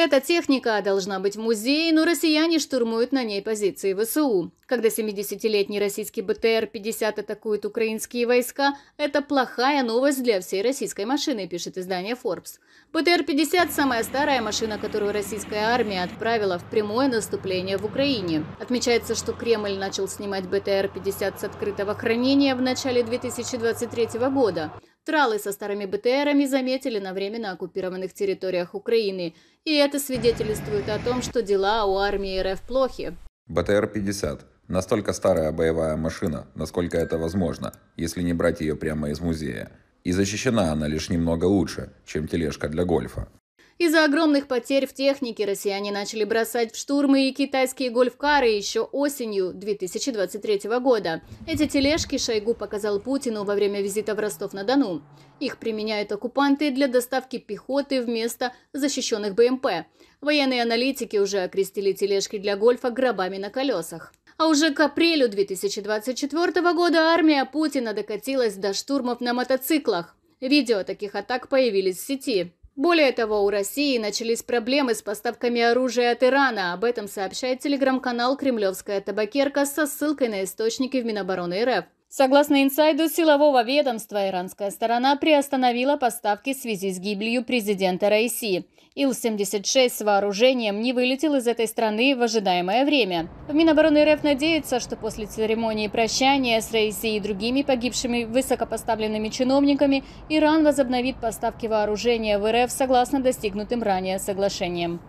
Эта техника должна быть в музее, но россияне штурмуют на ней позиции ВСУ. Когда 70-летний российский БТР-50 атакует украинские войска, это плохая новость для всей российской машины, пишет издание Forbes. БТР-50 – самая старая машина, которую российская армия отправила в прямое наступление в Украине. Отмечается, что Кремль начал снимать БТР-50 с открытого хранения в начале 2023 года. Тралы со старыми БТРами заметили на временно оккупированных территориях Украины, и это свидетельствует о том, что дела у армии РФ плохи. БТР-50 – настолько старая боевая машина, насколько это возможно, если не брать ее прямо из музея. И защищена она лишь немного лучше, чем тележка для гольфа. Из-за огромных потерь в технике россияне начали бросать в штурмы и китайские гольфкары еще осенью 2023 года. Эти тележки Шойгу показал Путину во время визита в Ростов-на-Дону. Их применяют оккупанты для доставки пехоты вместо защищенных БМП. Военные аналитики уже окрестили тележки для гольфа гробами на колесах. А уже к апрелю 2024 года армия Путина докатилась до штурмов на мотоциклах. Видео таких атак появились в сети. Более того, у России начались проблемы с поставками оружия от Ирана. Об этом сообщает телеграм-канал «Кремлевская табакерка» со ссылкой на источники в Минобороны РФ. Согласно инсайду силового ведомства, иранская сторона приостановила поставки в связи с гибелью президента Раиси. Ил-76 с вооружением не вылетел из этой страны в ожидаемое время. В Минобороны РФ надеется, что после церемонии прощания с Раиси и другими погибшими высокопоставленными чиновниками Иран возобновит поставки вооружения в РФ согласно достигнутым ранее соглашениям.